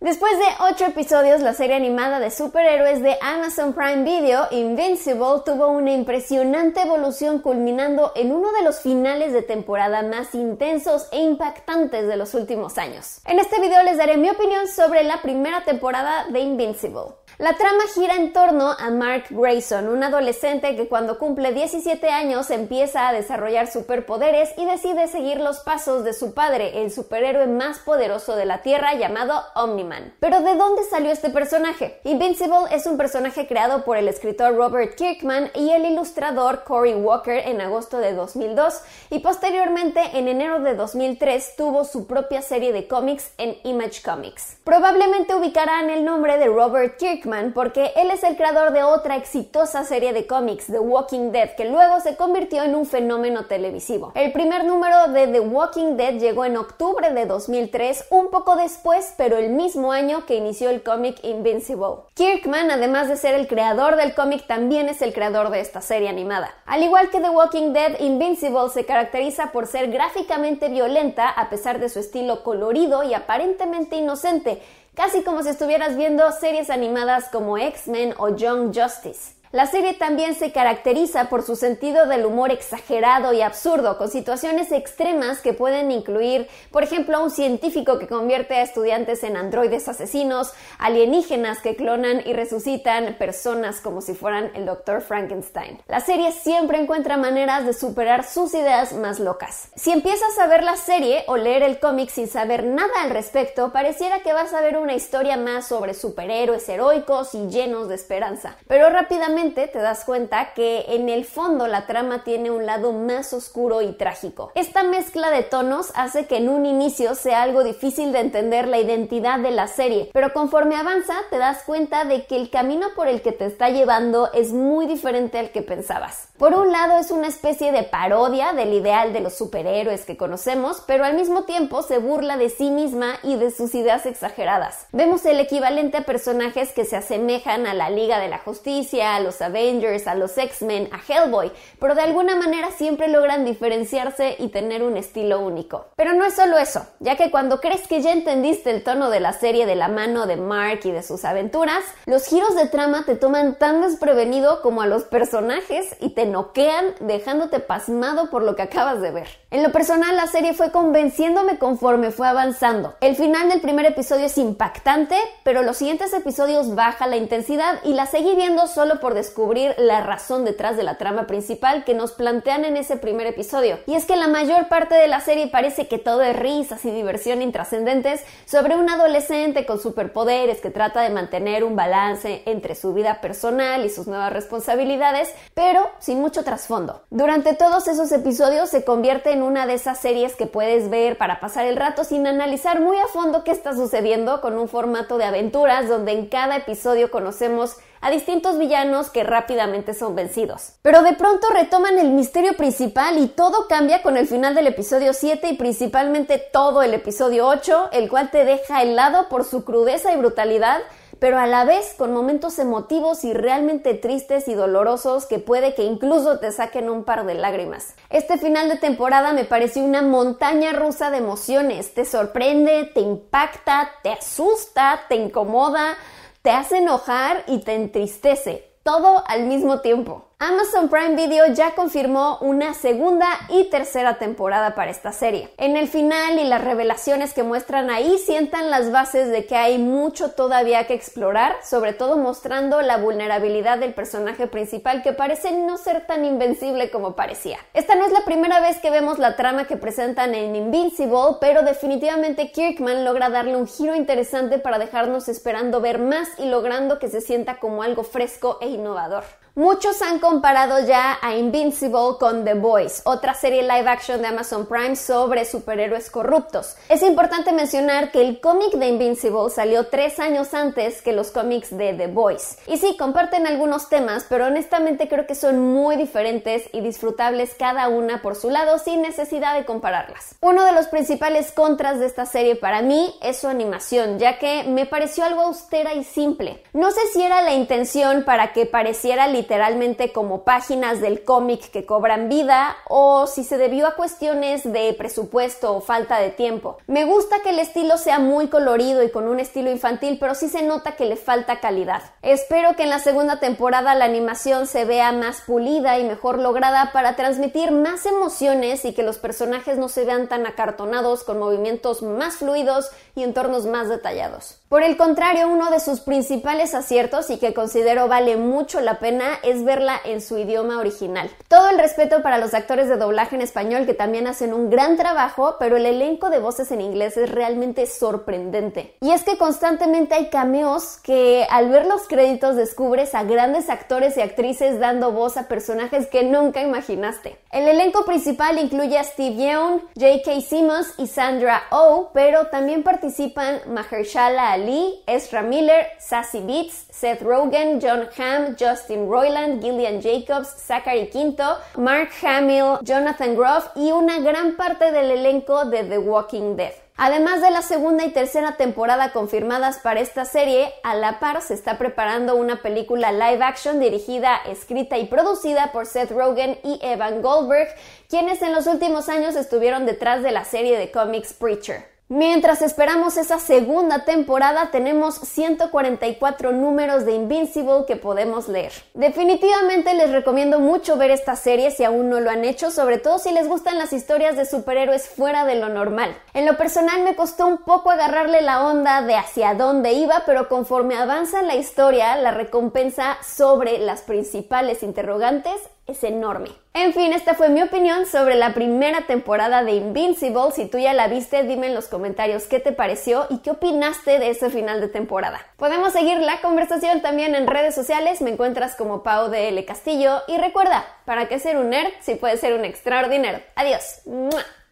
Después de 8 episodios, la serie animada de superhéroes de Amazon Prime Video, Invincible, tuvo una impresionante evolución culminando en uno de los finales de temporada más intensos e impactantes de los últimos años. En este video les daré mi opinión sobre la primera temporada de Invincible. La trama gira en torno a Mark Grayson, un adolescente que cuando cumple 17 años empieza a desarrollar superpoderes y decide seguir los pasos de su padre, el superhéroe más poderoso de la Tierra llamado Omniman. Pero ¿de dónde salió este personaje? Invincible es un personaje creado por el escritor Robert Kirkman y el ilustrador Cory Walker en agosto de 2002 y posteriormente en enero de 2003 tuvo su propia serie de cómics en Image Comics. Probablemente ubicarán el nombre de Robert Kirkman porque él es el creador de otra exitosa serie de cómics, The Walking Dead, que luego se convirtió en un fenómeno televisivo. El primer número de The Walking Dead llegó en octubre de 2003, un poco después, pero el mismo año que inició el cómic Invincible. Kirkman, además de ser el creador del cómic, también es el creador de esta serie animada. Al igual que The Walking Dead, Invincible se caracteriza por ser gráficamente violenta a pesar de su estilo colorido y aparentemente inocente, casi como si estuvieras viendo series animadas como X-Men o Young Justice. La serie también se caracteriza por su sentido del humor exagerado y absurdo, con situaciones extremas que pueden incluir, por ejemplo, a un científico que convierte a estudiantes en androides asesinos, alienígenas que clonan y resucitan personas como si fueran el Dr. Frankenstein. La serie siempre encuentra maneras de superar sus ideas más locas. Si empiezas a ver la serie o leer el cómic sin saber nada al respecto, pareciera que vas a ver una historia más sobre superhéroes heroicos y llenos de esperanza, pero rápidamente te das cuenta que en el fondo la trama tiene un lado más oscuro y trágico. Esta mezcla de tonos hace que en un inicio sea algo difícil de entender la identidad de la serie, pero conforme avanza te das cuenta de que el camino por el que te está llevando es muy diferente al que pensabas. Por un lado es una especie de parodia del ideal de los superhéroes que conocemos, pero al mismo tiempo se burla de sí misma y de sus ideas exageradas. Vemos el equivalente a personajes que se asemejan a la Liga de la Justicia, a los los Avengers, a los X-Men, a Hellboy, pero de alguna manera siempre logran diferenciarse y tener un estilo único. Pero no es solo eso, ya que cuando crees que ya entendiste el tono de la serie de la mano de Mark y de sus aventuras, los giros de trama te toman tan desprevenido como a los personajes y te noquean dejándote pasmado por lo que acabas de ver. En lo personal, la serie fue convenciéndome conforme fue avanzando. El final del primer episodio es impactante, pero los siguientes episodios baja la intensidad y la seguí viendo solo por descubrir la razón detrás de la trama principal que nos plantean en ese primer episodio. Y es que la mayor parte de la serie parece que todo es risas y diversión intrascendentes sobre un adolescente con superpoderes que trata de mantener un balance entre su vida personal y sus nuevas responsabilidades, pero sin mucho trasfondo. Durante todos esos episodios se convierte en una de esas series que puedes ver para pasar el rato sin analizar muy a fondo qué está sucediendo con un formato de aventuras donde en cada episodio conocemos a distintos villanos que rápidamente son vencidos. Pero de pronto retoman el misterio principal y todo cambia con el final del episodio 7 y principalmente todo el episodio 8, el cual te deja helado por su crudeza y brutalidad pero a la vez con momentos emotivos y realmente tristes y dolorosos que puede que incluso te saquen un par de lágrimas. Este final de temporada me pareció una montaña rusa de emociones. Te sorprende, te impacta, te asusta, te incomoda, te hace enojar y te entristece, todo al mismo tiempo. Amazon Prime Video ya confirmó una segunda y tercera temporada para esta serie. En el final y las revelaciones que muestran ahí sientan las bases de que hay mucho todavía que explorar, sobre todo mostrando la vulnerabilidad del personaje principal que parece no ser tan invencible como parecía. Esta no es la primera vez que vemos la trama que presentan en Invincible, pero definitivamente Kirkman logra darle un giro interesante para dejarnos esperando ver más y logrando que se sienta como algo fresco e innovador. Muchos han comparado ya a Invincible con The Boys, otra serie live action de Amazon Prime sobre superhéroes corruptos. Es importante mencionar que el cómic de Invincible salió tres años antes que los cómics de The Boys. Y sí, comparten algunos temas, pero honestamente creo que son muy diferentes y disfrutables cada una por su lado sin necesidad de compararlas. Uno de los principales contras de esta serie para mí es su animación, ya que me pareció algo austera y simple. No sé si era la intención para que pareciera literalmente como páginas del cómic que cobran vida o si se debió a cuestiones de presupuesto o falta de tiempo. Me gusta que el estilo sea muy colorido y con un estilo infantil, pero sí se nota que le falta calidad. Espero que en la segunda temporada la animación se vea más pulida y mejor lograda para transmitir más emociones y que los personajes no se vean tan acartonados con movimientos más fluidos y entornos más detallados. Por el contrario, uno de sus principales aciertos y que considero vale mucho la pena es verla en su idioma original. Todo el respeto para los actores de doblaje en español que también hacen un gran trabajo, pero el elenco de voces en inglés es realmente sorprendente. Y es que constantemente hay cameos que al ver los créditos descubres a grandes actores y actrices dando voz a personajes que nunca imaginaste. El elenco principal incluye a Steve Yeun, J.K. Simmons y Sandra Oh, pero también participan Mahershala Ali, Ezra Miller, Sassy Beats, Seth Rogen, John Hamm, Justin Roiland Gillian Jacobs, Zachary Quinto, Mark Hamill, Jonathan Groff y una gran parte del elenco de The Walking Dead. Además de la segunda y tercera temporada confirmadas para esta serie, a la par se está preparando una película live action dirigida, escrita y producida por Seth Rogen y Evan Goldberg, quienes en los últimos años estuvieron detrás de la serie de cómics Preacher. Mientras esperamos esa segunda temporada, tenemos 144 números de Invincible que podemos leer. Definitivamente les recomiendo mucho ver esta serie si aún no lo han hecho, sobre todo si les gustan las historias de superhéroes fuera de lo normal. En lo personal me costó un poco agarrarle la onda de hacia dónde iba, pero conforme avanza la historia, la recompensa sobre las principales interrogantes es enorme. En fin, esta fue mi opinión sobre la primera temporada de Invincible. Si tú ya la viste, dime en los comentarios qué te pareció y qué opinaste de ese final de temporada. Podemos seguir la conversación también en redes sociales, me encuentras como Pau de L Castillo y recuerda, para que ser un nerd, si puede puedes ser un extraordinario. Adiós.